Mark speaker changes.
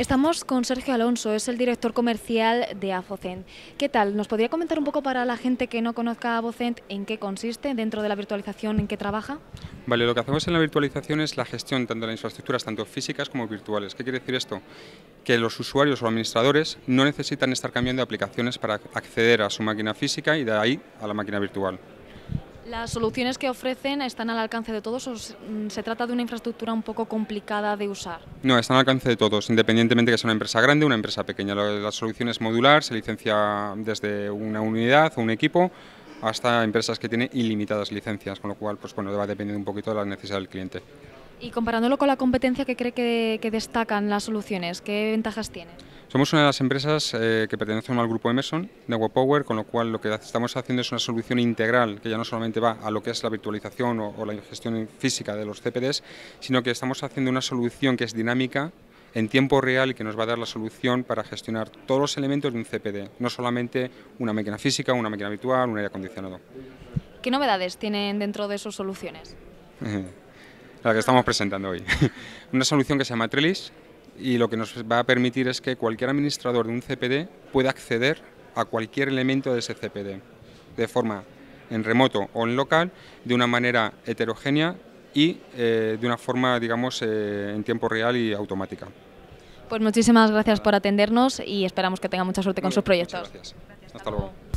Speaker 1: Estamos con Sergio Alonso, es el director comercial de Avocent. ¿Qué tal? ¿Nos podría comentar un poco para la gente que no conozca Avocent en qué consiste dentro de la virtualización, en qué trabaja?
Speaker 2: Vale, lo que hacemos en la virtualización es la gestión tanto de las infraestructuras, tanto físicas como virtuales. ¿Qué quiere decir esto? Que los usuarios o administradores no necesitan estar cambiando de aplicaciones para acceder a su máquina física y de ahí a la máquina virtual.
Speaker 1: Las soluciones que ofrecen están al alcance de todos o mm, se trata de una infraestructura un poco complicada de usar.
Speaker 2: No, están al alcance de todos, independientemente que sea una empresa grande o una empresa pequeña. La solución es modular, se licencia desde una unidad o un equipo hasta empresas que tienen ilimitadas licencias, con lo cual pues bueno, va dependiendo un poquito de la necesidad del cliente.
Speaker 1: Y comparándolo con la competencia, ¿qué cree que, que destacan las soluciones? ¿Qué ventajas tienen?
Speaker 2: Somos una de las empresas eh, que pertenecen al grupo Emerson de Power, con lo cual lo que estamos haciendo es una solución integral que ya no solamente va a lo que es la virtualización o, o la gestión física de los CPDs, sino que estamos haciendo una solución que es dinámica, en tiempo real y que nos va a dar la solución para gestionar todos los elementos de un CPD, no solamente una máquina física, una máquina virtual, un aire acondicionado.
Speaker 1: ¿Qué novedades tienen dentro de sus soluciones?
Speaker 2: la que estamos presentando hoy. una solución que se llama Trellis, y lo que nos va a permitir es que cualquier administrador de un CPD pueda acceder a cualquier elemento de ese CPD, de forma en remoto o en local, de una manera heterogénea y eh, de una forma, digamos, eh, en tiempo real y automática.
Speaker 1: Pues muchísimas gracias por atendernos y esperamos que tenga mucha suerte con sus proyectos. Gracias.
Speaker 2: Hasta, luego.